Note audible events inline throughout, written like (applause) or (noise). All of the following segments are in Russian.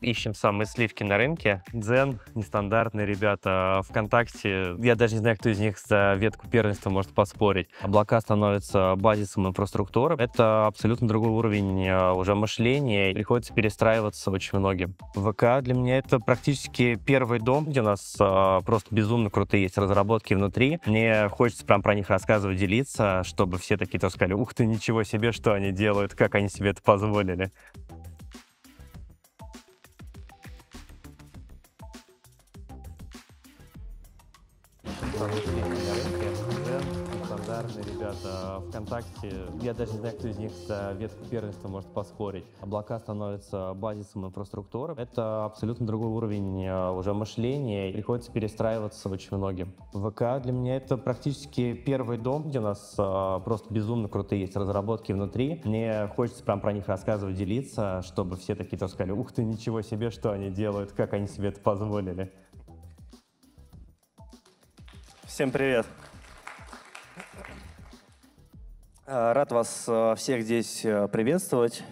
ищем самые сливки на рынке. Дзен, нестандартные ребята. Вконтакте, я даже не знаю, кто из них за ветку первенства может поспорить. Облака становятся базисом инфраструктуры. Это абсолютно другой уровень э, уже мышления. Приходится перестраиваться очень многим. ВК для меня это практически первый дом, где у нас э, просто безумно крутые есть разработки внутри. Мне хочется прям про них рассказывать, делиться, чтобы все такие то сказали, ух ты, ничего себе, что они делают, как они себе это позволили. это ВКонтакте. Я даже не знаю, кто из них это ветку первенства может поспорить. Облака становятся базисом инфраструктуры. Это абсолютно другой уровень э, уже мышления. Приходится перестраиваться очень многим. ВК для меня это практически первый дом, где у нас э, просто безумно крутые есть разработки внутри. Мне хочется прям про них рассказывать, делиться, чтобы все такие то сказали, ух ты, ничего себе, что они делают, как они себе это позволили. Всем привет! Э, рад вас э, всех здесь э, приветствовать.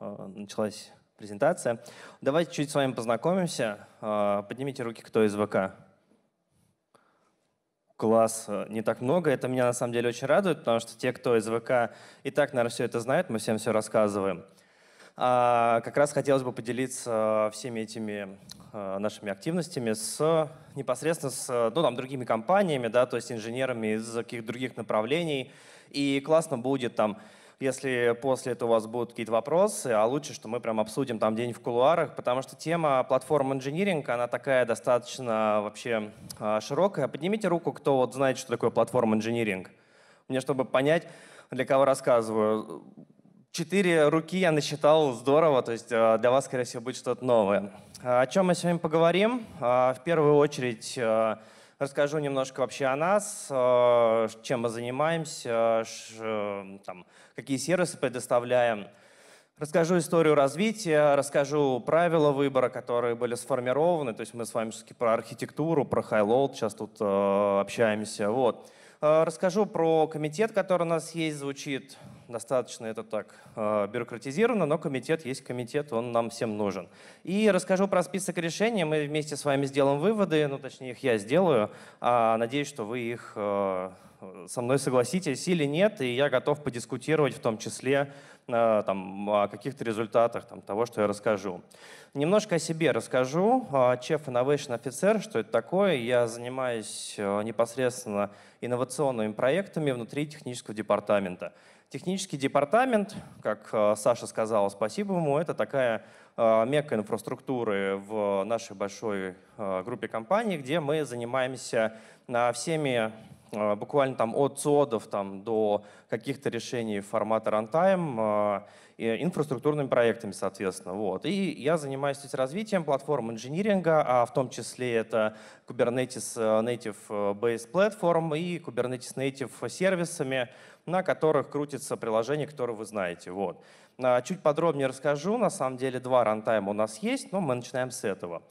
Началась презентация. Давайте чуть с вами познакомимся. Поднимите руки, кто из ВК. Класс, не так много. Это меня на самом деле очень радует, потому что те, кто из ВК, и так, наверное, все это знают, мы всем все рассказываем. А как раз хотелось бы поделиться всеми этими нашими активностями с непосредственно с ну, там, другими компаниями, да, то есть инженерами из каких-то других направлений, и классно будет там если после этого у вас будут какие-то вопросы, а лучше, что мы прям обсудим там день в кулуарах, потому что тема платформ инжиниринг, она такая достаточно вообще а, широкая. Поднимите руку, кто вот знает, что такое платформ инжиниринг. Мне, чтобы понять, для кого рассказываю. Четыре руки я насчитал, здорово, то есть а, для вас, скорее всего, будет что-то новое. А, о чем мы сегодня поговорим? В первую очередь Расскажу немножко вообще о нас, э, чем мы занимаемся, э, там, какие сервисы предоставляем. Расскажу историю развития, расскажу правила выбора, которые были сформированы. То есть мы с вами все-таки про архитектуру, про хайлоуд сейчас тут э, общаемся. Вот. расскажу про комитет, который у нас есть, звучит достаточно это так э, бюрократизировано, но комитет есть комитет, он нам всем нужен. И расскажу про список решений, мы вместе с вами сделаем выводы, ну точнее их я сделаю, а надеюсь, что вы их э, со мной согласитесь или нет, и я готов подискутировать в том числе э, там, о каких-то результатах там, того, что я расскажу. Немножко о себе расскажу. Chief Innovation Officer, что это такое. Я занимаюсь непосредственно инновационными проектами внутри технического департамента. Технический департамент, как э, Саша сказала, спасибо ему, это такая э, мекка инфраструктуры в нашей большой э, группе компаний, где мы занимаемся всеми Э, буквально там от СОДов там, до каких-то решений формата рантайм, э, инфраструктурными проектами, соответственно. Вот. И я занимаюсь здесь развитием платформ инжиниринга, а в том числе это Kubernetes э, Native Base Platform и Kubernetes Native сервисами, на которых крутится приложение, которое вы знаете. Вот. А чуть подробнее расскажу. На самом деле два рантайма у нас есть, но мы начинаем с этого.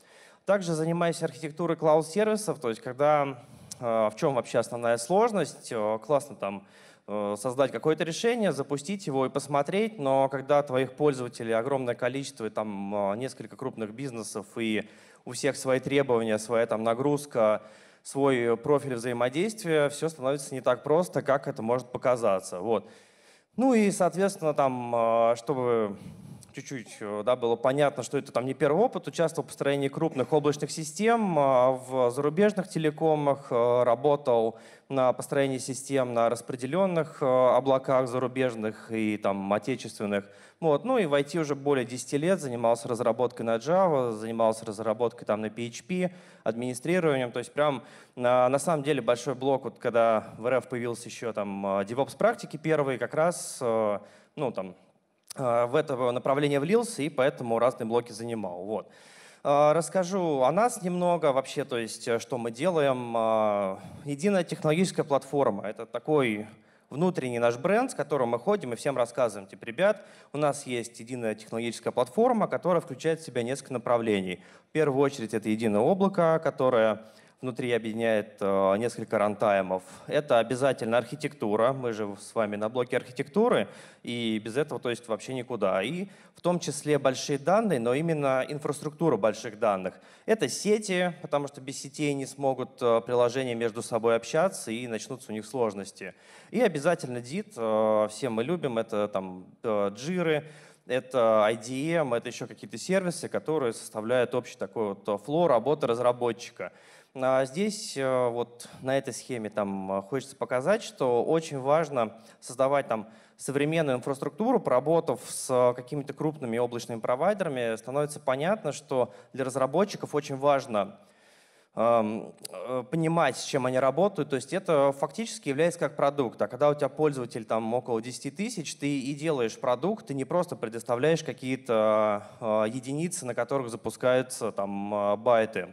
Также занимаюсь архитектурой клауд-сервисов, то есть когда Э, в чем вообще основная сложность. Э, классно там э, создать какое-то решение, запустить его и посмотреть, но когда твоих пользователей огромное количество, и там несколько крупных бизнесов и у всех свои требования, своя там нагрузка, свой профиль взаимодействия, все становится не так просто, как это может показаться. Вот. Ну и, соответственно, там, чтобы чуть-чуть э, да, было понятно, что это там не первый опыт, участвовал в построении крупных облачных систем э, в зарубежных телекомах, э, работал на построении систем на распределенных облаках зарубежных и там отечественных. Вот. Ну и в IT уже более 10 лет занимался разработкой на Java, занимался разработкой там на PHP, администрированием. То есть прям на, на самом деле большой блок, вот когда в РФ появился еще там DevOps практики первые, как раз ну, там, Э, в это направление влился и поэтому разные блоки занимал. Вот. Э, расскажу о нас немного вообще, то есть э, что мы делаем. Единая технологическая платформа — это такой внутренний наш бренд, с которым мы ходим и всем рассказываем. Типа, ребят, у нас есть единая технологическая платформа, которая включает в себя несколько направлений. В первую очередь это единое облако, которое внутри объединяет э, несколько рантаймов. Это обязательно архитектура, мы же с вами на блоке архитектуры, и без этого то есть вообще никуда. И в том числе большие данные, но именно инфраструктура больших данных. Это сети, потому что без сетей не смогут э, приложения между собой общаться и начнутся у них сложности. И обязательно DIT, э, все мы любим, это там джиры, это IDM, это еще какие-то сервисы, которые составляют общий такой вот флор работы разработчика. А здесь э, вот на этой схеме там э, хочется показать, что очень важно создавать там современную инфраструктуру, поработав с какими-то крупными облачными провайдерами, становится понятно, что для разработчиков очень важно эм, э, понимать, с чем они работают. То есть это фактически является как продукт. А когда у тебя пользователь там около 10 тысяч, ты и делаешь продукт, ты не просто предоставляешь какие-то единицы, на которых запускаются там байты.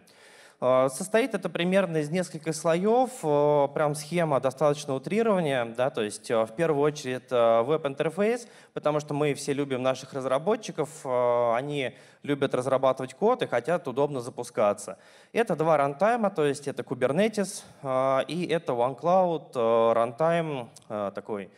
Э, состоит это примерно из нескольких слоев, э, прям схема достаточно утрирования, да, то есть э, в первую очередь это веб-интерфейс, потому что мы все любим наших разработчиков, они любят разрабатывать код и хотят удобно запускаться. Это два рантайма, то есть это Kubernetes и это OneCloud рантайм такой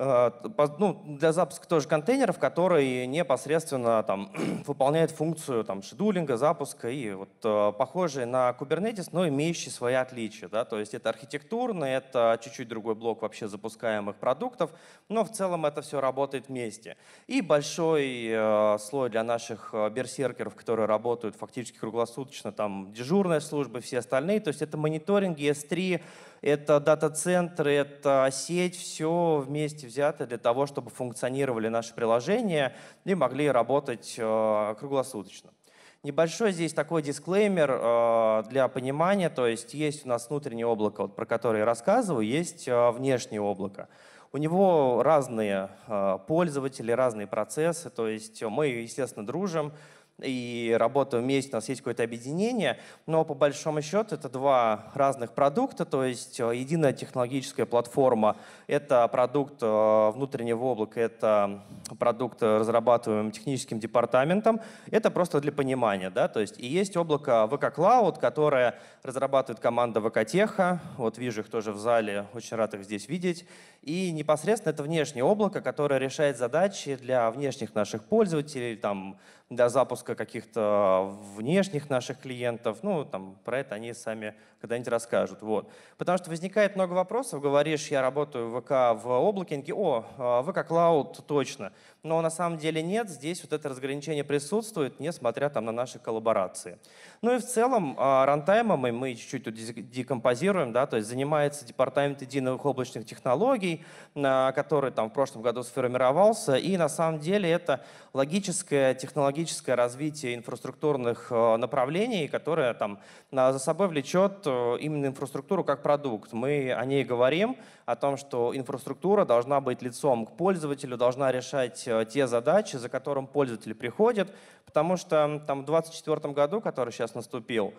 Э, ну, для запуска тоже контейнеров, которые непосредственно там, (clears throat) выполняет функцию там, шедулинга, запуска и вот, э, похожие на Kubernetes, но имеющие свои отличия. Да? То есть это архитектурно, это чуть-чуть другой блок вообще запускаемых продуктов, но в целом это все работает вместе. И большой э, слой для наших э, берсеркеров, которые работают фактически круглосуточно, там дежурная служба, все остальные, то есть это мониторинг ES3, это дата-центры, это сеть, все вместе взято для того, чтобы функционировали наши приложения и могли работать э, круглосуточно. Небольшой здесь такой дисклеймер э, для понимания, то есть есть у нас внутреннее облако, про которое я рассказываю, есть э, внешнее облако. У него разные пользователи, разные процессы, то есть мы, естественно, дружим, и работа вместе, у нас есть какое-то объединение, но по большому счету это два разных продукта, то есть э, единая технологическая платформа — это продукт э, внутреннего облака, это продукт, э, разрабатываемый техническим департаментом, это просто для понимания, да, то есть и есть облако VK Cloud, которое разрабатывает команда VK Теха, вот вижу их тоже в зале, очень рад их здесь видеть, и непосредственно это внешнее облако, которое решает задачи для внешних наших пользователей, там, для запуска каких-то внешних наших клиентов. Ну, там, про это они сами когда-нибудь расскажут. Вот. Потому что возникает много вопросов. Говоришь, я работаю в ВК в облаке. Они о, а, ВК Cloud точно. Но на самом деле нет. Здесь вот это разграничение присутствует, несмотря там, на наши коллаборации. Ну и в целом а, рантаймом мы чуть-чуть декомпозируем. Да, то есть занимается департамент единых облачных технологий, который там в прошлом году сформировался. И на самом деле это логическое, технологическое развитие инфраструктурных э, направлений, которое там э, за собой влечет э, именно инфраструктуру как продукт. Мы о ней говорим, о том, что инфраструктура должна быть лицом к пользователю, должна решать те задачи, за которым пользователь приходит, потому что там в 2024 году, который сейчас наступил,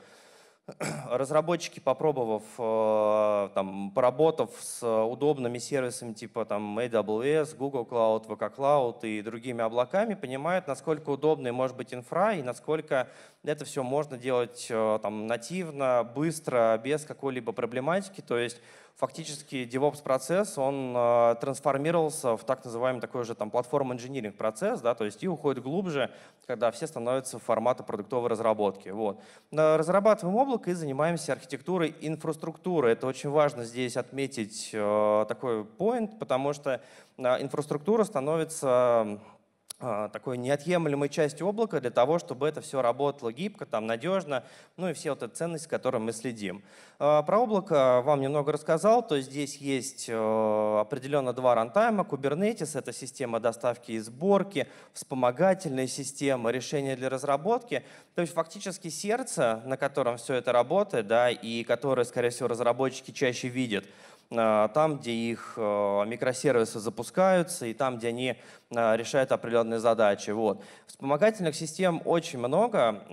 разработчики, попробовав, э, там, поработав с удобными сервисами типа там, AWS, Google Cloud, VK Cloud и другими облаками, понимают, насколько удобной может быть инфра и насколько это все можно делать э, там, нативно, быстро, без какой-либо проблематики. То есть фактически DevOps-процесс, он э, трансформировался в так называемый такой же там платформ-инжиниринг процесс, да, то есть и уходит глубже, когда все становятся формата продуктовой разработки. Вот. Э, разрабатываем облако и занимаемся архитектурой инфраструктуры. Это очень важно здесь отметить э, такой point, потому что э, инфраструктура становится а, такой неотъемлемой частью облака для того, чтобы это все работало гибко, там, надежно, ну и все вот эта ценность, которой мы следим. А, про облако вам немного рассказал, то есть здесь есть э, определенно два рантайма. Kubernetes — это система доставки и сборки, вспомогательная система, решение для разработки. То есть фактически сердце, на котором все это работает, да, и которое, скорее всего, разработчики чаще видят — Э, там, где их э, микросервисы запускаются и там, где они э, решают определенные задачи. Вот. Вспомогательных систем очень много.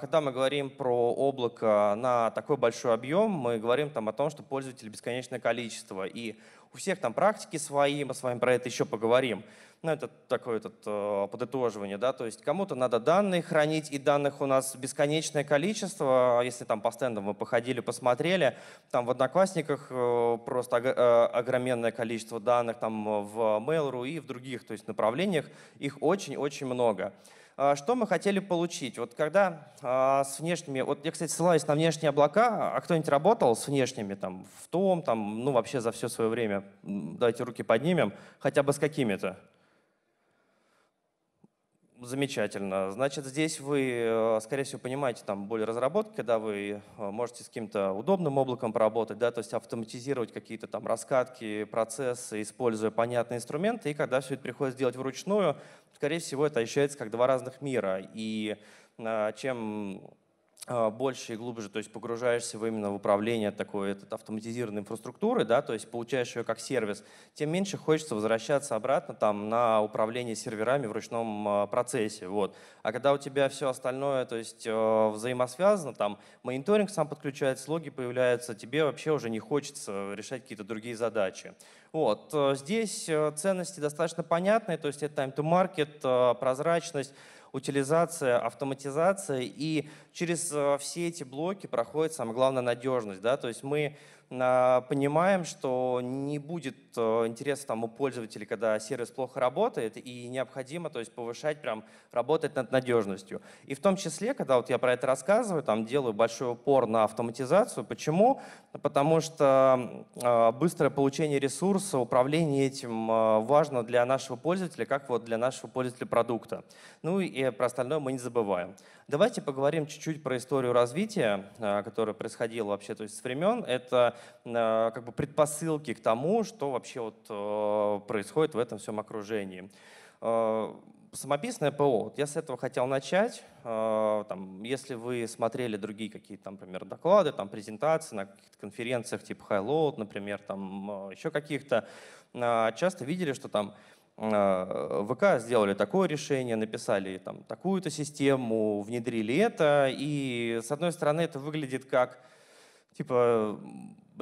Когда мы говорим про облако на такой большой объем, мы говорим там о том, что пользователей бесконечное количество. И у всех там практики свои, мы с вами про это еще поговорим ну, это такое этот, э, подытоживание, да, то есть кому-то надо данные хранить, и данных у нас бесконечное количество, если там по стендам мы походили, посмотрели, там в Одноклассниках э, просто э, огроменное количество данных, там в Mail.ru и в других, то есть направлениях, их очень-очень много. А что мы хотели получить? Вот когда а, с внешними, вот я, кстати, ссылаюсь на внешние облака, а кто-нибудь работал с внешними, там, в том, там, ну, вообще за все свое время, давайте руки поднимем, хотя бы с какими-то. Замечательно. Значит, здесь вы, э, скорее всего, понимаете там боль разработки, когда вы э, можете с каким-то удобным облаком поработать, да, то есть автоматизировать какие-то там раскатки, процессы, используя понятные инструменты, и когда все это приходится делать вручную, скорее всего, это ощущается как два разных мира. И э, чем а, больше и глубже, то есть погружаешься в именно в управление такой этот, автоматизированной инфраструктуры, да, то есть получаешь ее как сервис, тем меньше хочется возвращаться обратно там на управление серверами в ручном а, процессе, вот. А когда у тебя все остальное, то есть а, взаимосвязано, там мониторинг сам подключается, логи появляются, тебе вообще уже не хочется решать какие-то другие задачи. Вот. Э, здесь э, ценности достаточно понятные, то есть это time-to-market, э, прозрачность, утилизация, автоматизация, и через э, все эти блоки проходит, самое главное, надежность. Да? То есть мы а, понимаем, что не будет то интерес там у пользователей, когда сервис плохо работает, и необходимо то есть, повышать, прям работать над надежностью. И в том числе, когда вот я про это рассказываю, там делаю большой упор на автоматизацию. Почему? Ну, потому что э, быстрое получение ресурса, управление этим э, важно для нашего пользователя, как вот для нашего пользователя продукта. Ну и про остальное мы не забываем. Давайте поговорим чуть-чуть про историю развития, э, которая происходила вообще то есть с времен. Это э, как бы предпосылки к тому, что вообще вот э, происходит в этом всем окружении. Э, Самописное ПО. Вот я с этого хотел начать. Э, там, если вы смотрели другие какие-то, например, доклады, там, презентации на каких-то конференциях типа Highload, например, там, еще каких-то, часто видели, что там ВК сделали такое решение, написали там такую-то систему, внедрили это, и с одной стороны это выглядит как типа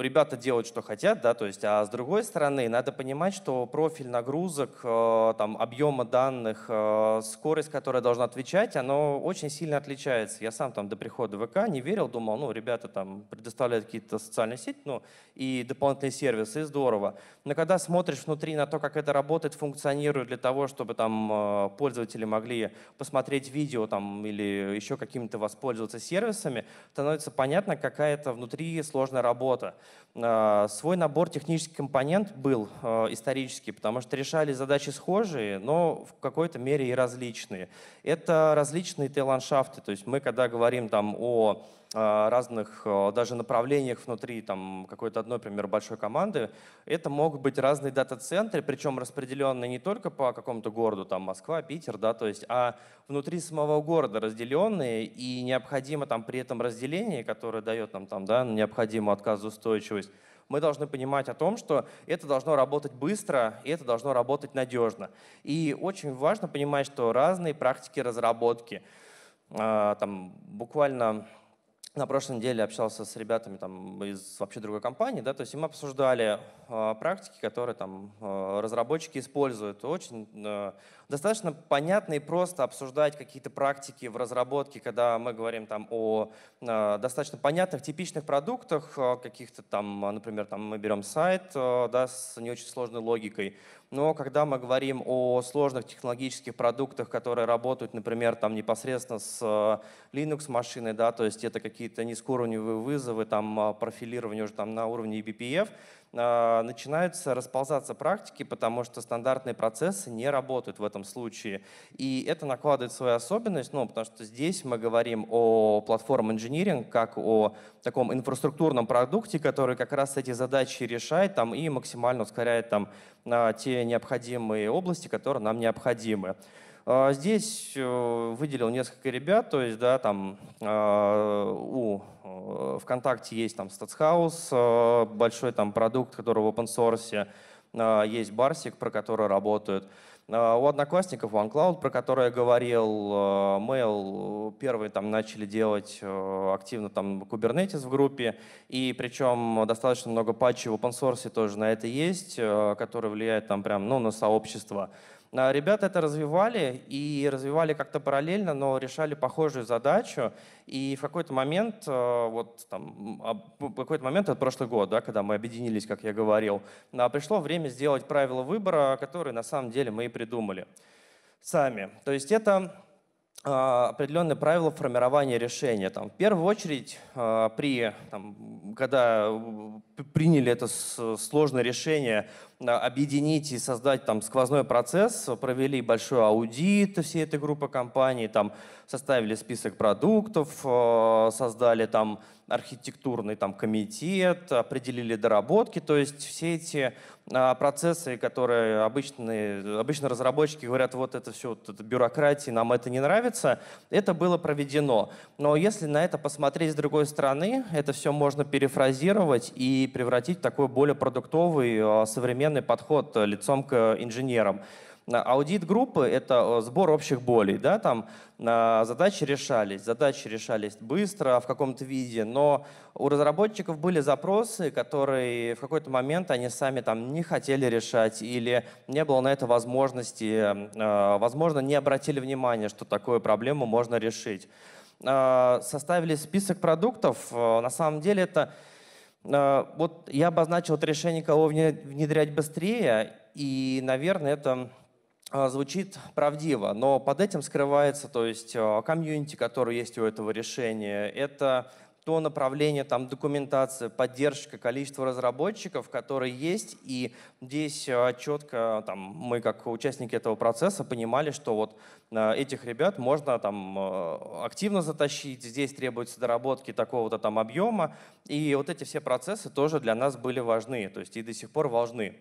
ребята делают, что хотят, да, то есть, а с другой стороны, надо понимать, что профиль нагрузок, э, там, объема данных, э, скорость, которая должна отвечать, она очень сильно отличается. Я сам там до прихода ВК не верил, думал, ну, ребята там предоставляют какие-то социальные сети, ну, и дополнительные сервисы, и здорово. Но когда смотришь внутри на то, как это работает, функционирует для того, чтобы там э, пользователи могли посмотреть видео там или еще какими-то воспользоваться сервисами, становится понятно, какая то внутри сложная работа. Э, свой набор технических компонент был э, исторический, потому что решали задачи схожие, но в какой-то мере и различные. Это различные Т-ландшафты, то есть мы когда говорим там о а, разных а, даже направлениях внутри там, какой-то одной, например, большой команды. Это могут быть разные дата-центры, причем распределенные не только по какому-то городу, там Москва, Питер, да, то есть, а внутри самого города разделенные, и необходимо там при этом разделение, которое дает нам там, да, необходимую отказоустойчивость, мы должны понимать о том, что это должно работать быстро, и это должно работать надежно. И очень важно понимать, что разные практики разработки, а, там буквально на прошлой неделе общался с ребятами там, из вообще другой компании, да, то есть мы обсуждали э, практики, которые там э, разработчики используют. Очень э, достаточно понятно и просто обсуждать какие-то практики в разработке, когда мы говорим там о э, достаточно понятных, типичных продуктах, э, каких-то там, например, там мы берем сайт э, да, с не очень сложной логикой, но когда мы говорим о сложных технологических продуктах, которые работают, например, там непосредственно с Linux машиной, да, то есть это какие-то низкоуровневые вызовы, там профилирование уже там на уровне e BPF. А, начинаются расползаться практики, потому что стандартные процессы не работают в этом случае. И это накладывает свою особенность, ну, потому что здесь мы говорим о платформе инжиниринг как о таком инфраструктурном продукте, который как раз эти задачи решает там, и максимально ускоряет там, а, те необходимые области, которые нам необходимы. А, здесь э, выделил несколько ребят, то есть, да, там а, у э, ВКонтакте есть там Статсхаус, а, большой там продукт, который в open source, есть Барсик, про который работают. У одноклассников OneCloud, про который я говорил, Mail первые там начали делать э, активно там Kubernetes в группе, и причем достаточно много патчей в open source тоже на это есть, которые влияют там прям ну, на сообщество. А, ребята это развивали и развивали как-то параллельно, но решали похожую задачу. И в какой-то момент, э, вот там, в какой-то момент, это прошлый год, да, когда мы объединились, как я говорил, а, пришло время сделать правила выбора, которые на самом деле мы и придумали сами. То есть это а, определенные правила формирования решения. Там, в первую очередь, а, при, там, когда приняли это сложное решение, а, объединить и создать там, сквозной процесс, провели большой аудит всей этой группы компаний, там, составили список продуктов, э, создали там архитектурный там комитет, определили доработки, то есть все эти а, процессы, которые обычные, обычно разработчики говорят, вот это все, вот это бюрократии, нам это не нравится, это было проведено. Но если на это посмотреть с другой стороны, это все можно перефразировать и превратить в такой более продуктовый э, современный подход э, лицом к инженерам. Аудит группы — это э, сбор общих болей, да, там э, задачи решались, задачи решались быстро, в каком-то виде, но у разработчиков были запросы, которые в какой-то момент они сами там не хотели решать или не было на это возможности, э, возможно, не обратили внимания, что такую проблему можно решить. Составили список продуктов, на самом деле это вот я обозначил это решение, кого внедрять быстрее, и, наверное, это а, звучит правдиво, но под этим скрывается, то есть а, комьюнити, который есть у этого решения, это то направление, там документация, поддержка, количество разработчиков, которые есть, и здесь а, четко там, мы как участники этого процесса понимали, что вот этих ребят можно там активно затащить, здесь требуется доработки такого-то там объема, и вот эти все процессы тоже для нас были важны, то есть и до сих пор важны.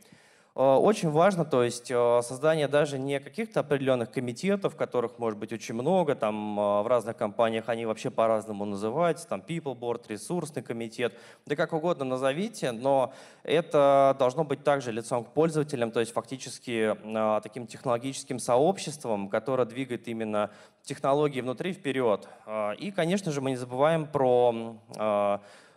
Э, очень важно, то есть э, создание даже не каких-то определенных комитетов, которых может быть очень много, там э, в разных компаниях они вообще по-разному называются, там People Board, ресурсный комитет, да как угодно назовите, но это должно быть также лицом к пользователям, то есть фактически таким технологическим сообществом, которое двигает именно технологии внутри вперед. И, конечно же, мы не забываем про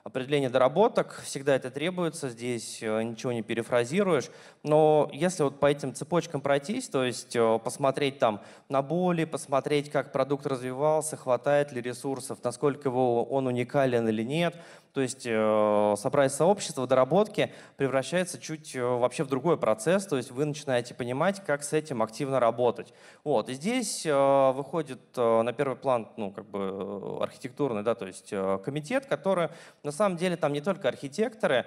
определение доработок, всегда это требуется, здесь э, ничего не перефразируешь. Но если вот по этим цепочкам пройтись, то есть э, посмотреть там на боли, посмотреть, как продукт развивался, хватает ли ресурсов, насколько его он уникален или нет, то есть э, собрать сообщество доработки превращается чуть вообще в другой процесс, то есть вы начинаете понимать, как с этим активно работать. Вот. И здесь выходит на первый план ну, как бы архитектурный да, то есть комитет, который на самом деле там не только архитекторы,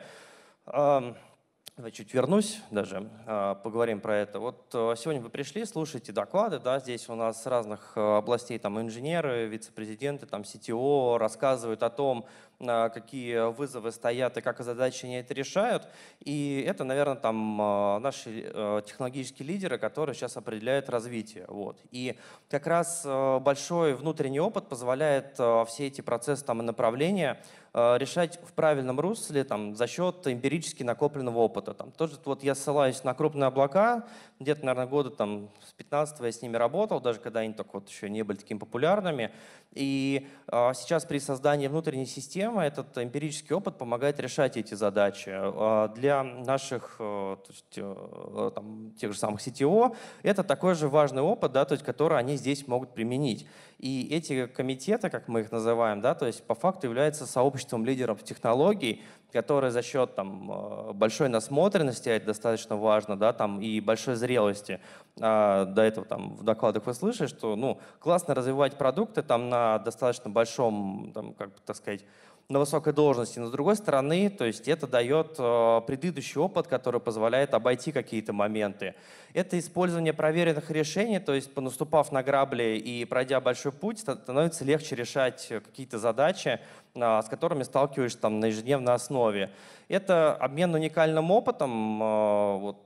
я чуть вернусь даже, а, поговорим про это. Вот э, сегодня вы пришли, слушаете доклады, да, здесь у нас с разных э, областей там инженеры, вице-президенты, там CTO рассказывают о том, а, какие вызовы стоят и как задачи они это решают. И это, наверное, там а, наши э, технологические лидеры, которые сейчас определяют развитие. Вот. И как раз большой внутренний опыт позволяет все эти процессы там, и направления Э, решать в правильном русле там, за счет эмпирически накопленного опыта. Там, тоже вот я ссылаюсь на крупные облака, где-то, наверное, года там с 15 я с ними работал, даже когда они так вот еще не были такими популярными. И э, сейчас при создании внутренней системы этот эмпирический опыт помогает решать эти задачи. Э, для наших э, то есть, э, там, тех же самых CTO это такой же важный опыт, да, то есть, который они здесь могут применить. И эти комитеты, как мы их называем, да, то есть по факту являются сообществом лидеров технологий, которые за счет там, э, большой насмотренности, а это достаточно важно, да, там, и большой зрелости, а, до этого там, в докладах вы слышали, что ну, классно развивать продукты там, на достаточно большом, там, как бы, так сказать, на высокой должности. Но с другой стороны, то есть это дает э, предыдущий опыт, который позволяет обойти какие-то моменты. Это использование проверенных решений, то есть понаступав на грабли и пройдя большой путь, становится легче решать какие-то задачи, э, с которыми сталкиваешься там на ежедневной основе. Это обмен уникальным опытом, э, вот,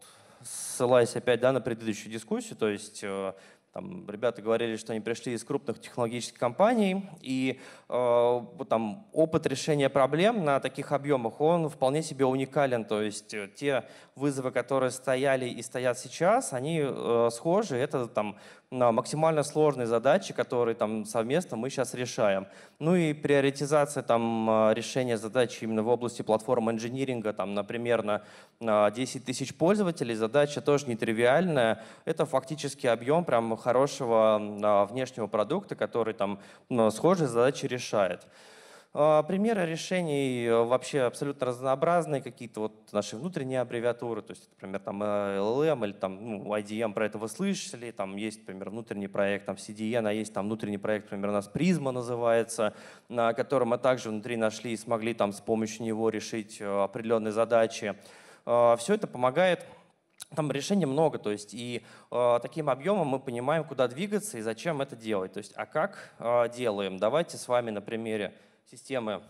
ссылаясь опять да, на предыдущую дискуссию, то есть там ребята говорили, что они пришли из крупных технологических компаний, и э, там опыт решения проблем на таких объемах, он вполне себе уникален. То есть э, те вызовы, которые стояли и стоят сейчас, они э, схожи. Это там на максимально сложные задачи, которые там совместно мы сейчас решаем. Ну и приоритизация там а, решения задач именно в области платформ инжиниринга, там, например, на 10 тысяч пользователей задача тоже нетривиальная. Это фактически объем прям хорошего а, внешнего продукта, который там ну, схожие задачи решает. А, примеры решений э, вообще абсолютно разнообразные, какие-то вот наши внутренние аббревиатуры, то есть, например, там LLM э, эм или там ну, IDM, эм, про это вы слышали, там есть, например, внутренний проект там CDN, а есть там внутренний проект, например, у нас Призма называется, на котором мы также внутри нашли и смогли там с помощью него решить э, определенные задачи. А, Все это помогает там решений много, то есть и э, таким объемом мы понимаем, куда двигаться и зачем это делать, то есть а как э, делаем. Давайте с вами на примере системы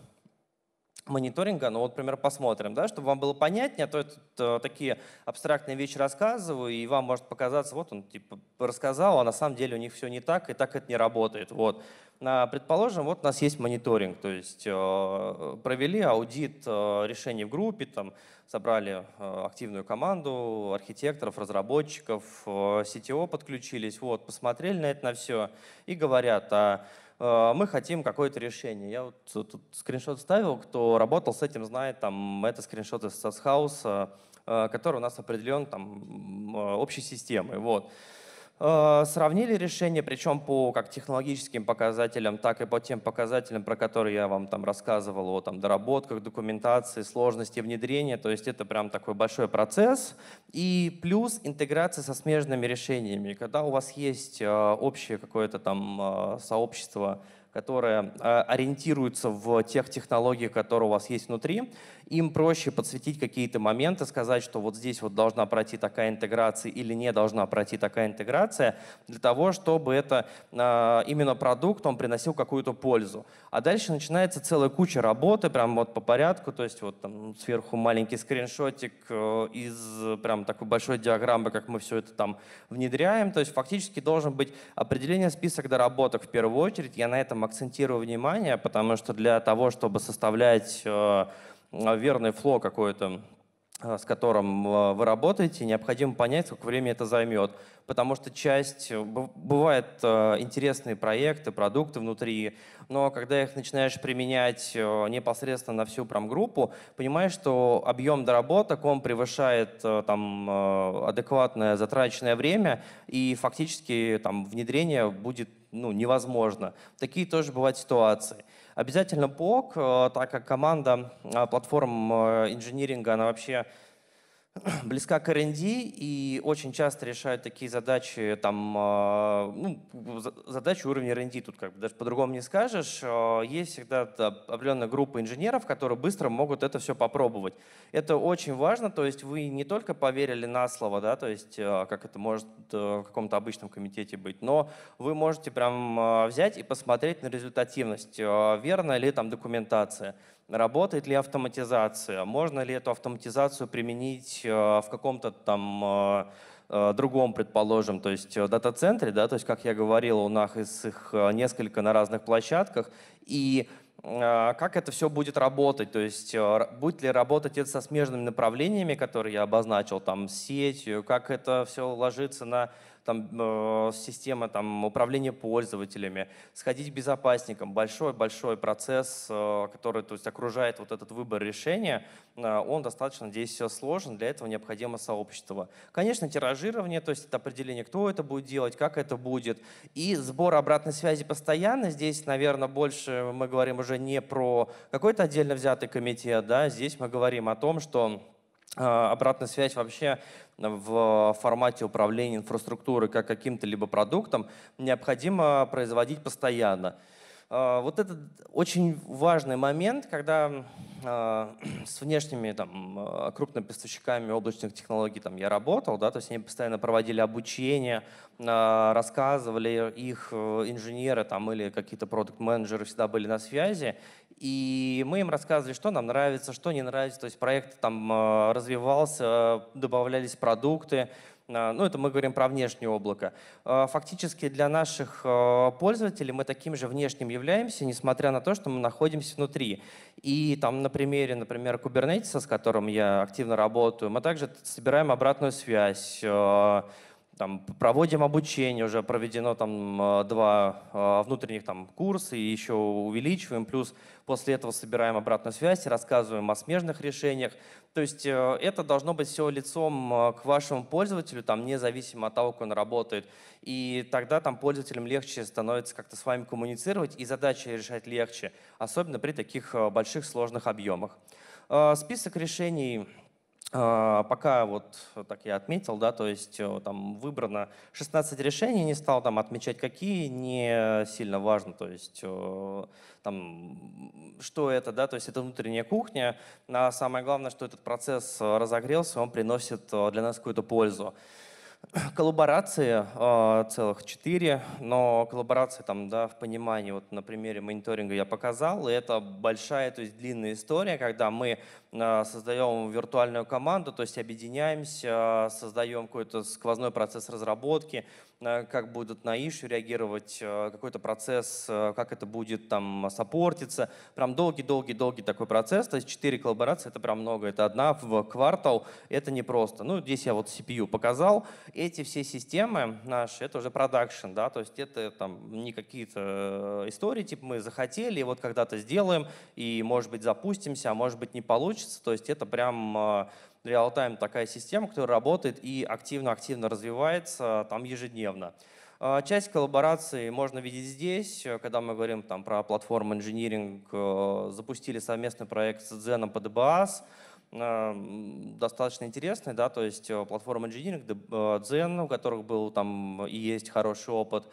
мониторинга. Ну вот, например, посмотрим, да, чтобы вам было понятнее, а то я тут э, такие абстрактные вещи рассказываю, и вам может показаться, вот он типа рассказал, а на самом деле у них все не так, и так это не работает. Вот. А, предположим, вот у нас есть мониторинг, то есть э, провели аудит э, решений в группе, там, собрали активную команду архитекторов, разработчиков, CTO подключились, вот, посмотрели на это на все и говорят, а Э, мы хотим какое-то решение. Я вот тут скриншот ставил, кто работал с этим, знает, там, это скриншот из SaaS House, э, э, который у нас определен там общей системой. Вот. Э, сравнили решения, причем по как технологическим показателям, так и по тем показателям, про которые я вам там рассказывал, о там, доработках, документации, сложности внедрения. То есть это прям такой большой процесс. И плюс интеграция со смежными решениями. Когда у вас есть э, общее какое-то там э, сообщество которые э, ориентируются в тех технологиях, которые у вас есть внутри, им проще подсветить какие-то моменты, сказать, что вот здесь вот должна пройти такая интеграция или не должна пройти такая интеграция, для того, чтобы это э, именно продукт, он приносил какую-то пользу. А дальше начинается целая куча работы, прям вот по порядку, то есть вот там сверху маленький скриншотик э, из прям такой большой диаграммы, как мы все это там внедряем, то есть фактически должен быть определение список доработок в первую очередь, я на этом акцентирую внимание, потому что для того, чтобы составлять э, верный фло какой-то Э, с которым э, вы работаете, необходимо понять, сколько времени это займет. Потому что часть, э, бывают интересные проекты, продукты внутри, но когда их начинаешь применять непосредственно на всю промгруппу, понимаешь, что объем доработок, он превышает там, адекватное затраченное время, и фактически там, внедрение будет ну, невозможно. Такие тоже бывают ситуации. Обязательно блог, э, так как команда а, платформ э, инжиниринга, она вообще (clears throat) близка к R&D и очень часто решают такие задачи, там, а, ну, задачи уровня R&D, тут как бы даже по-другому не скажешь. А, есть всегда определенная группа инженеров, которые быстро могут это все попробовать. Это очень важно, то есть вы не только поверили на слово, да, то есть а, как это может э, в каком-то обычном комитете быть, но вы можете прям взять и посмотреть на результативность, верна ли там документация. Работает ли автоматизация? Можно ли эту автоматизацию применить э, в каком-то там э, э, другом, предположим, то есть дата-центре, да, то есть, как я говорил, у нас их несколько на разных площадках, и как это все будет работать, то есть будет ли работать это со смежными направлениями, которые я обозначил, там, сетью, как это все ложится на там, э, системы там, управления пользователями, сходить к безопасникам. Большой-большой процесс, э, который то есть, окружает вот этот выбор решения, э, он достаточно здесь все сложен, для этого необходимо сообщество. Конечно, тиражирование, то есть это определение, кто это будет делать, как это будет, и сбор обратной связи постоянно. Здесь, наверное, больше мы говорим уже не про какой-то отдельно взятый комитет, да, здесь мы говорим о том, что э, обратная связь вообще в формате управления инфраструктуры как каким-то либо продуктом, необходимо производить постоянно. А, вот это очень важный момент, когда а, (clears throat) с внешними там, а, крупными поставщиками облачных технологий там, я работал, да, то есть они постоянно проводили обучение, рассказывали их э, инженеры там, или какие-то продукт-менеджеры всегда были на связи, и мы им рассказывали, что нам нравится, что не нравится. То есть проект там э, развивался, добавлялись продукты. Э, ну, это мы говорим про внешнее облако. Э, фактически для наших пользователей мы таким же внешним являемся, несмотря на то, что мы находимся внутри. И там на примере, например, Kubernetes, с которым я активно работаю, мы также собираем обратную связь, там, проводим обучение, уже проведено там э, два э, внутренних там курса, и еще увеличиваем, плюс после этого собираем обратную связь, и рассказываем о смежных решениях. То есть э, это должно быть все лицом к вашему пользователю, там, независимо от того, как он работает. И тогда там пользователям легче становится как-то с вами коммуницировать, и задачи решать легче, особенно при таких больших сложных объемах. Список решений а, пока вот так я отметил, да, то есть э, там выбрано 16 решений, не стал там отмечать какие, не сильно важно, то есть э, там что это, да, то есть это внутренняя кухня, а самое главное, что этот процесс э, разогрелся, он приносит для нас какую-то пользу. Коллаборации целых четыре, но коллаборации там, да, в понимании, вот на примере мониторинга я показал, и это большая, то есть длинная история, когда мы а, создаем виртуальную команду, то есть объединяемся, а, создаем какой-то сквозной процесс разработки, а, как будут на ищу реагировать, какой-то процесс, как это будет там саппортиться. Прям долгий-долгий-долгий такой процесс, то есть 4 коллаборации — это прям много, это одна в квартал, это непросто. Ну, здесь я вот CPU показал. Эти все системы наши — это уже продакшн, да, то есть это там не какие-то э, истории, типа мы захотели, и вот когда-то сделаем, и, может быть, запустимся, а может быть, не получится, получится. То есть это прям а, реал-тайм такая система, которая работает и активно-активно развивается там ежедневно. А, часть коллаборации можно видеть здесь, когда мы говорим там, про платформу инжиниринг, э, запустили совместный проект с Дзеном по DBAS, э, достаточно интересный, да, то есть э, платформа инжиниринг, Дзен, у которых был там и есть хороший опыт,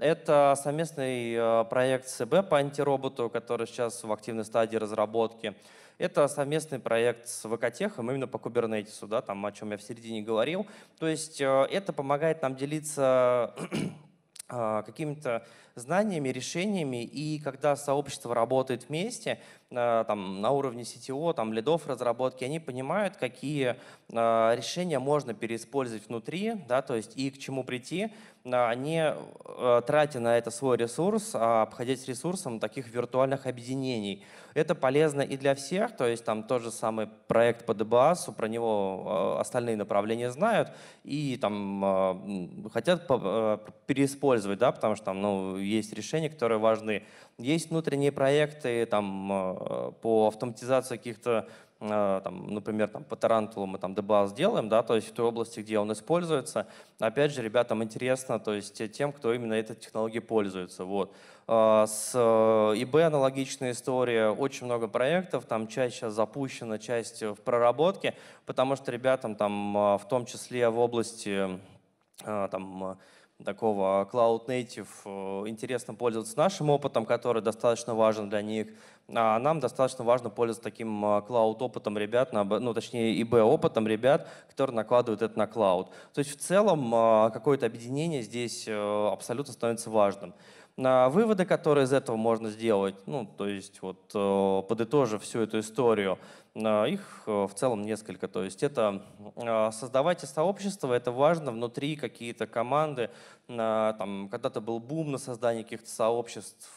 это совместный э, проект СБ по антироботу, который сейчас в активной стадии разработки. Это совместный проект с ВКтехом именно по кубернетису, да, там, о чем я в середине говорил. То есть э, это помогает нам делиться (clears throat) э, какими-то знаниями, решениями, и когда сообщество работает вместе, э, там, на уровне CTO, там, лидов разработки, они понимают, какие э, решения можно переиспользовать внутри, да, то есть и к чему прийти, э, не тратя на это свой ресурс, а обходясь ресурсом таких виртуальных объединений. Это полезно и для всех, то есть там тот же самый проект по ДБАСу, про него остальные направления знают и там хотят переиспользовать, да, потому что там, ну, есть решения, которые важны. Есть внутренние проекты там, э, по автоматизации каких-то э, там, например, там, по тарантулу мы там дебаз делаем, да, то есть в той области, где он используется. Опять же, ребятам интересно, то есть э, тем, кто именно этой технологией пользуется. Вот. С ИБ аналогичная история, очень много проектов, там часть сейчас запущена, часть в проработке, потому что ребятам там в том числе в области там, такого Cloud Native э, интересно пользоваться нашим опытом, который достаточно важен для них. А нам достаточно важно пользоваться таким э, cloud опытом ребят, ну точнее ИБ опытом ребят, которые накладывают это на cloud. То есть в целом э, какое-то объединение здесь абсолютно становится важным. Выводы, которые из этого можно сделать, ну, то есть вот э, подытожив всю эту историю, э, их э, в целом несколько. То есть это создавайте сообщество, это важно, внутри какие-то команды. Там, когда-то был бум на создание каких-то сообществ,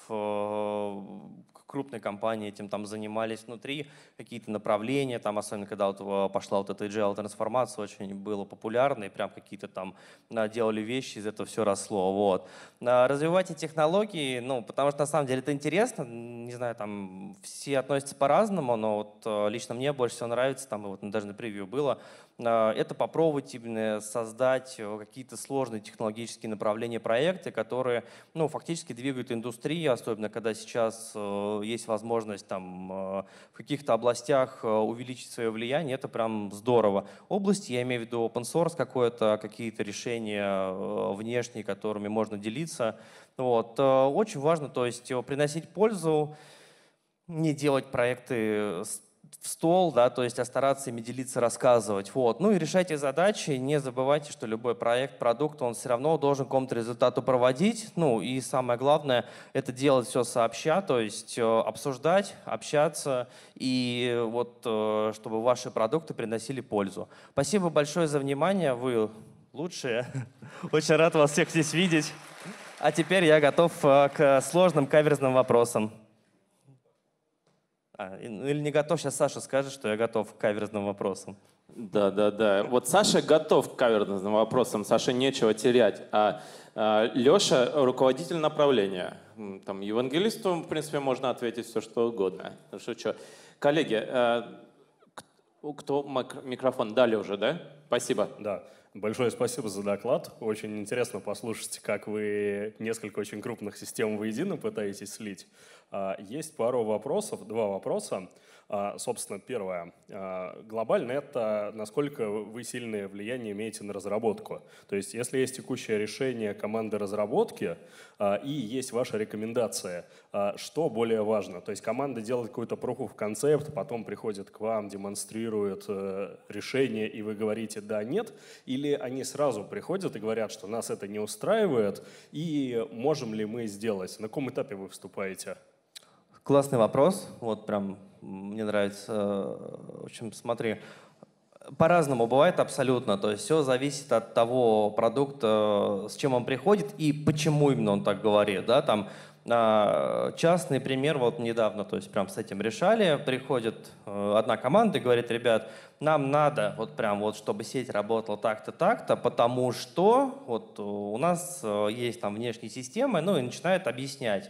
крупные компании этим там занимались внутри, какие-то направления, там, особенно когда вот э, пошла вот эта agile трансформация, очень было популярно, и прям какие-то там э, делали вещи, из этого все росло. Вот. А, Развивайте технологии, ну, потому что на самом деле это интересно, не знаю, там все относятся по-разному, но вот э, лично мне больше всего нравится, там, вот даже на превью было, а, это попробовать именно создать э, какие-то сложные технологические направления проекты, которые ну, фактически двигают индустрию, особенно когда сейчас э, есть возможность там, э, в каких-то областях увеличить свое влияние, это прям здорово. Область, я имею в виду open source какое-то, какие-то решения внешние, которыми можно делиться. Вот. Очень важно то есть, приносить пользу, не делать проекты с в стол, да, то есть а стараться ими делиться, рассказывать. Вот. Ну и решайте задачи, не забывайте, что любой проект, продукт, он все равно должен какому-то результату проводить. Ну и самое главное, это делать все сообща, то есть э, обсуждать, общаться и вот э, чтобы ваши продукты приносили пользу. Спасибо большое за внимание, вы лучшие. (laughs) Очень рад вас всех здесь видеть. А теперь я готов э, к сложным каверзным вопросам. А, ну, или не готов, сейчас Саша скажет, что я готов к каверзным вопросам. Да, да, да. Вот Саша готов к каверзным вопросам, Саше нечего терять. А, а Леша — руководитель направления. Там евангелисту, в принципе, можно ответить все, что угодно. Шучу. Ну Коллеги, а, кто микрофон? Дали уже, да? Спасибо. Да. Большое спасибо за доклад. Очень интересно послушать, как вы несколько очень крупных систем воедино пытаетесь слить. А, есть пару вопросов, два вопроса. А, собственно, первое. А, глобально это насколько вы сильное влияние имеете на разработку. То есть, если есть текущее решение команды разработки и есть ваша рекомендация, что более важно? То есть, команда делает какой-то proof of concept, потом приходит к вам, демонстрирует э, решение, и вы говорите «да», «нет», или они сразу приходят и говорят, что нас это не устраивает, и можем ли мы сделать? На каком этапе вы вступаете? Классный вопрос. Вот прям мне нравится. Э, в общем, смотри, по-разному бывает абсолютно. То есть все зависит от того продукта, э, с чем он приходит и почему именно он так говорит. Да? Там, а, частный пример вот недавно, то есть прям с этим решали, приходит э, одна команда и говорит, ребят, нам надо вот прям вот, чтобы сеть работала так-то, так-то, потому что вот у нас есть там внешние системы, ну и начинает объяснять.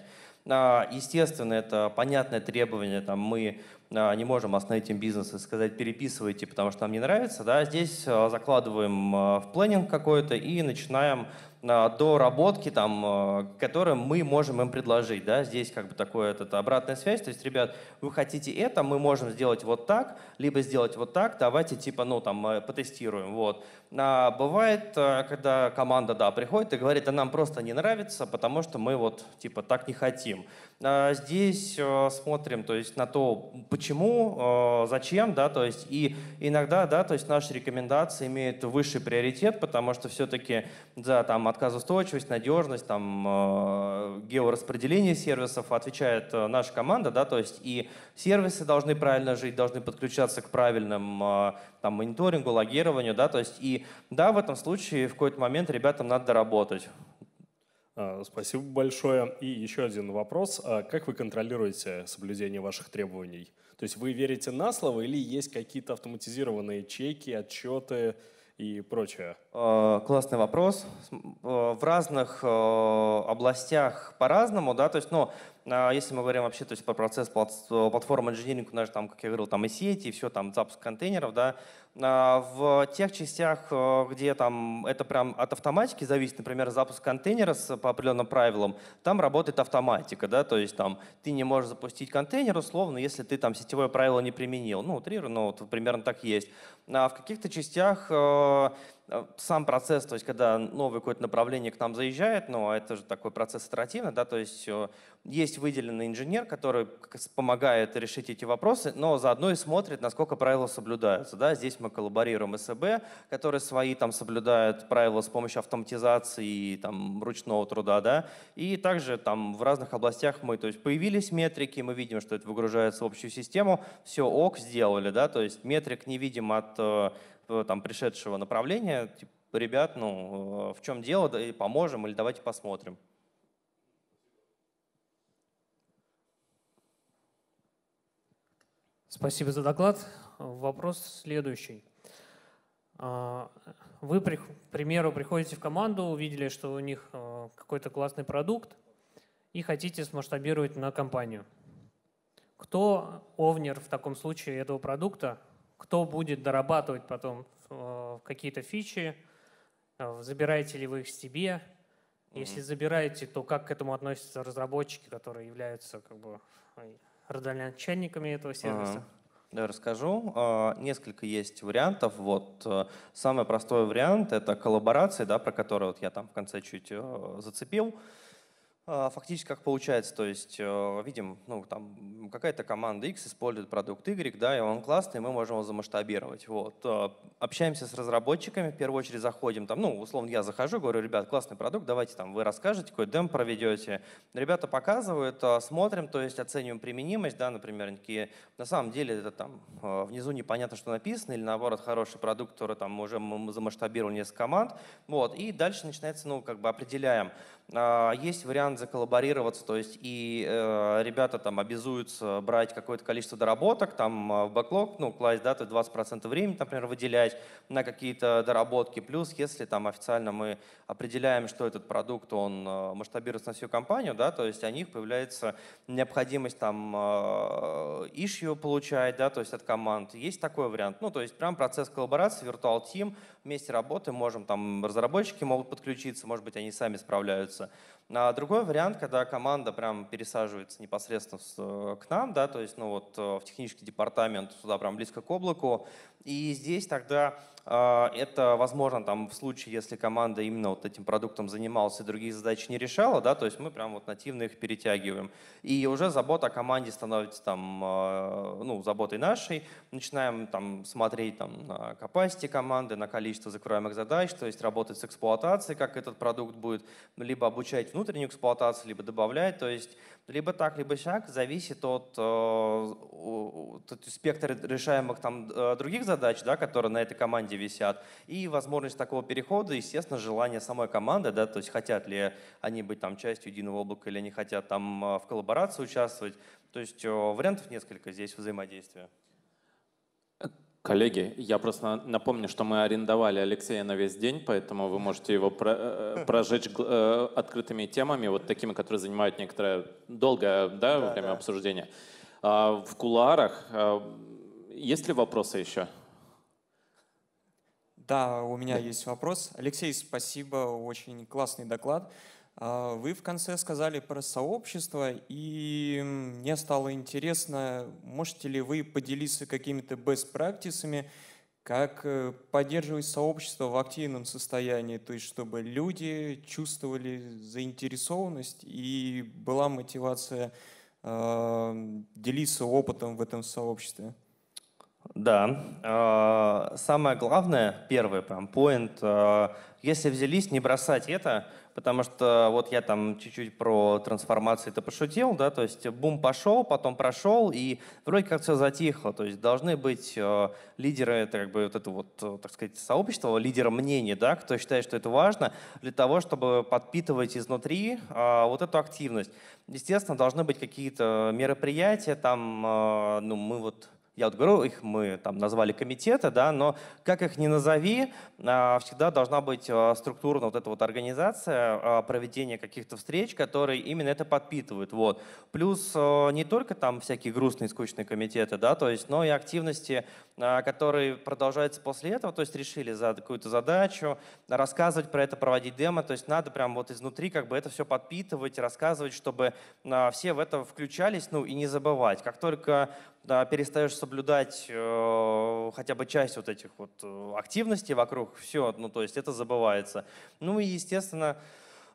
А, естественно, это понятное требование, там, мы а, не можем остановить им бизнес и сказать переписывайте, потому что нам не нравится. Да? Здесь а, закладываем в планинг какой-то и начинаем Э, доработки, там, э, которые мы можем им предложить. Да? Здесь как бы такое это, обратная связь. То есть, ребят, вы хотите это, мы можем сделать вот так, либо сделать вот так, давайте типа, ну, там, э, потестируем. Вот. А бывает, когда команда, да, приходит и говорит, а нам просто не нравится, потому что мы вот, типа, так не хотим. А здесь смотрим, то есть, на то, почему, зачем, да, то есть, и иногда, да, то есть, наши рекомендации имеют высший приоритет, потому что все-таки, да, там, отказоустойчивость, надежность, там, э, геораспределение сервисов отвечает э, наша команда, да, то есть и сервисы должны правильно жить, должны подключаться к правильным э, там, мониторингу, логированию, да, то есть и да, в этом случае в какой-то момент ребятам надо доработать. А, спасибо большое. И еще один вопрос. А как вы контролируете соблюдение ваших требований? То есть вы верите на слово или есть какие-то автоматизированные чеки, отчеты, и прочее? Э, классный вопрос. Э, в разных э, областях по-разному, да, то есть, ну, а, если мы говорим вообще то есть, про процесс платформы инжиниринга, у нас там, как я говорил, там и сети, и все, там запуск контейнеров, да, а, в тех частях, э, где там это прям от автоматики зависит, например, запуск контейнера с, по определенным правилам, там работает автоматика, да, то есть там ты не можешь запустить контейнер условно, если ты там сетевое правило не применил. Ну, утрирую, но ну, вот примерно так есть. А в каких-то частях э, а, сам процесс, то есть когда новое какое-то направление к нам заезжает, ну а это же такой процесс итеративный, да, то есть э, есть выделенный инженер, который помогает решить эти вопросы, но заодно и смотрит, насколько правила соблюдаются. Да? Здесь мы коллаборируем СБ, которые свои там соблюдают правила с помощью автоматизации и там, ручного труда. Да? И также там в разных областях мы, то есть появились метрики, мы видим, что это выгружается в общую систему, все ок, сделали, да, то есть метрик не видим от э, Э, там пришедшего направления, типа, ребят, ну, э, в чем дело, да и поможем, или давайте посмотрим. Спасибо за доклад. Вопрос следующий. А, вы, к примеру, приходите в команду, увидели, что у них э, какой-то классный продукт и хотите смасштабировать на компанию. Кто овнер в таком случае этого продукта кто будет дорабатывать потом э, какие-то фичи, э, забираете ли вы их себе. Если забираете, то как к этому относятся разработчики, которые являются как бы э, родоначальниками этого сервиса? Mm-hmm. Да, расскажу. А, несколько есть вариантов. Вот самый простой вариант — это коллаборации, да, про которые вот я там в конце чуть зацепил. А, фактически как получается, то есть э, видим, ну там какая-то команда X использует продукт Y, да, и он классный, мы можем его замасштабировать. Вот. Э, общаемся с разработчиками, в первую очередь заходим там, ну условно я захожу, говорю, ребят, классный продукт, давайте там вы расскажете, какой дем проведете. Ребята показывают, э, смотрим, то есть оцениваем применимость, да, например, такие, на самом деле это там внизу непонятно, что написано, или наоборот хороший продукт, который там уже мы замасштабировали несколько команд, вот, и дальше начинается, ну как бы определяем, а, есть вариант заколлаборироваться, то есть и э, ребята там обязуются брать какое-то количество доработок, там э, в бэклог, ну, класть, да, то есть 20% времени, например, выделять на какие-то доработки. Плюс, если там официально мы определяем, что этот продукт, он э, масштабируется на всю компанию, да, то есть у них появляется необходимость там issue получать, да, то есть от команд. Есть такой вариант. Ну, то есть прям процесс коллаборации, Virtual Team — вместе работаем, можем, там разработчики могут подключиться, может быть, они сами справляются. А другой вариант, когда команда прям пересаживается непосредственно с, э, к нам, да, то есть, ну вот э, в технический департамент, сюда прям близко к облаку, и здесь тогда а, это возможно там в случае, если команда именно вот этим продуктом занималась и другие задачи не решала, да, то есть мы прям вот нативно их перетягиваем. И уже забота о команде становится там, а, ну, заботой нашей. Начинаем там смотреть там на capacity команды, на количество закрываемых задач, то есть работать с эксплуатацией, как этот продукт будет, либо обучать внутреннюю эксплуатацию, либо добавлять, то есть либо так, либо сяк, зависит от, э, от спектра решаемых там э, других задач, да, которые на этой команде висят, и возможность такого перехода, естественно, желание самой команды, да, то есть хотят ли они быть там частью единого облака или они хотят там э, в коллаборации участвовать, то есть вариантов несколько здесь взаимодействия. Коллеги, я просто напомню, что мы арендовали Алексея на весь день, поэтому вы можете его про э, э, прожечь э, открытыми темами, вот такими, которые занимают некоторое долгое да, да, время да. обсуждения. А, в кулуарах а, есть ли вопросы еще? Да, у меня есть вопрос. Алексей, спасибо, очень классный доклад. А, вы в конце сказали про сообщество, и мне стало интересно, можете ли вы поделиться какими-то best practices, как э, поддерживать сообщество в активном состоянии, то есть чтобы люди чувствовали заинтересованность и была мотивация э, делиться опытом в этом сообществе. Да, а, самое главное, первый прям point, если взялись, не бросать это, потому что вот я там чуть-чуть про трансформации это пошутил, да, то есть бум пошел, потом прошел, и вроде как все затихло, то есть должны быть э, лидеры, это как бы вот это вот, э, так сказать, сообщество, лидеры мнений, да, кто считает, что это важно, для того, чтобы подпитывать изнутри э, вот эту активность. Естественно, должны быть какие-то мероприятия, там, э, ну, мы вот я вот говорю, их мы там назвали комитеты, да, но как их ни назови, а, всегда должна быть а, структурна вот эта вот организация а, проведения каких-то встреч, которые именно это подпитывают. Вот. Плюс не только там всякие грустные, скучные комитеты, да, то есть, но и активности, которые продолжаются после этого, то есть решили за какую-то задачу, рассказывать про это, проводить демо, то есть надо прям вот изнутри как бы это все подпитывать, рассказывать, чтобы все в это включались, ну и не забывать. Как только да, перестаешь соблюдать э, хотя бы часть вот этих вот э, активностей вокруг, все, ну то есть это забывается. Ну и естественно,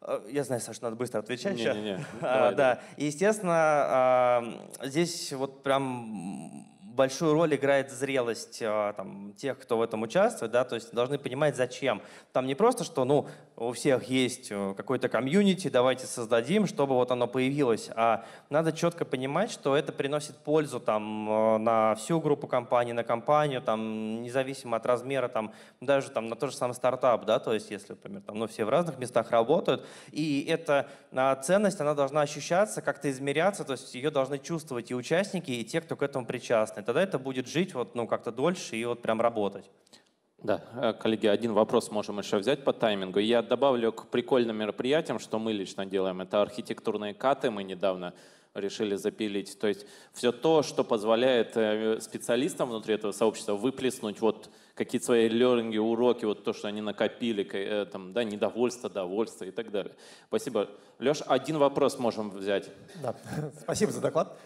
э, я знаю, Саша, надо быстро отвечать. Не, сейчас. не, не. Давай, а, да, и естественно, э, здесь вот прям большую роль играет зрелость а, там, тех, кто в этом участвует, да, то есть должны понимать, зачем. Там не просто, что, ну, у всех есть э, какой-то комьюнити, давайте создадим, чтобы вот оно появилось. А надо четко понимать, что это приносит пользу там, э, на всю группу компаний, на компанию, там, независимо от размера, там, даже там, на тот же самый стартап, да, то есть если, например, там, ну, все в разных местах работают, и эта ценность, она должна ощущаться, как-то измеряться, то есть ее должны чувствовать и участники, и те, кто к этому причастны. Тогда это будет жить вот, ну, как-то дольше и вот прям работать. Да, э, коллеги, один вопрос можем еще взять по таймингу. Я добавлю к прикольным мероприятиям, что мы лично делаем. Это архитектурные каты мы недавно решили запилить. То есть все то, что позволяет э, специалистам внутри этого сообщества выплеснуть вот какие-то свои лернинги, уроки, вот то, что они накопили, э, там, да, недовольство, довольство и так далее. Спасибо. Леш, один вопрос можем взять. Да. (laughs) Спасибо за доклад.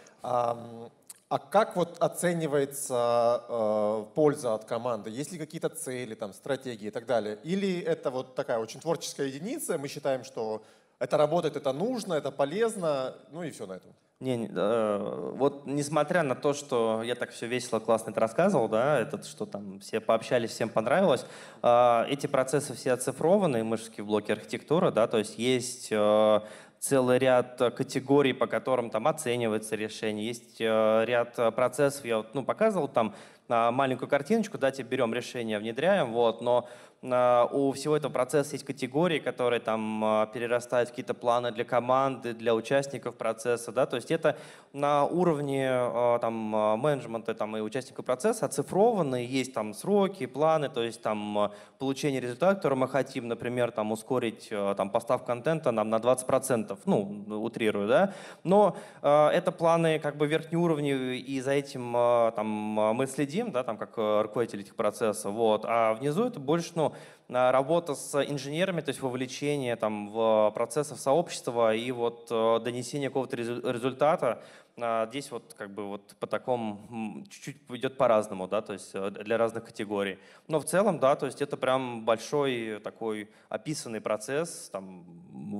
А как вот оценивается э, польза от команды? Есть ли какие-то цели, там, стратегии и так далее? Или это вот такая очень творческая единица, мы считаем, что это работает, это нужно, это полезно, ну и все на этом? Не, не э, вот несмотря на то, что я так все весело, классно это рассказывал, да, этот, что там все пообщались, всем понравилось, э, эти процессы все оцифрованы, мышевские блоки архитектуры, да, то есть есть э, целый ряд э, категорий, по которым там оценивается решение. Есть э, ряд э, процессов, я вот, ну, показывал там а, маленькую картиночку, да, тебе типа берем решение, внедряем, вот, но а, у всего этого процесса есть категории, которые там а, перерастают в какие-то планы для команды, для участников процесса, да, то есть это на уровне а, там менеджмента там и участников процесса оцифрованы, есть там сроки, планы, то есть там получение результата, который мы хотим, например, там ускорить там постав контента нам на 20%, ну, утрирую, да, но это планы как бы верхнего уровня, и за этим там мы следим, да, там как руководитель этих процессов, вот, а внизу это больше, ну, Э, работа с инженерами, то есть вовлечение там, в процессов сообщества и вот э, донесение какого-то результата, э, здесь вот как бы вот по такому чуть-чуть идет по-разному, да, то есть для разных категорий. Но в целом, да, то есть это прям большой такой описанный процесс там,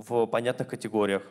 в понятных категориях.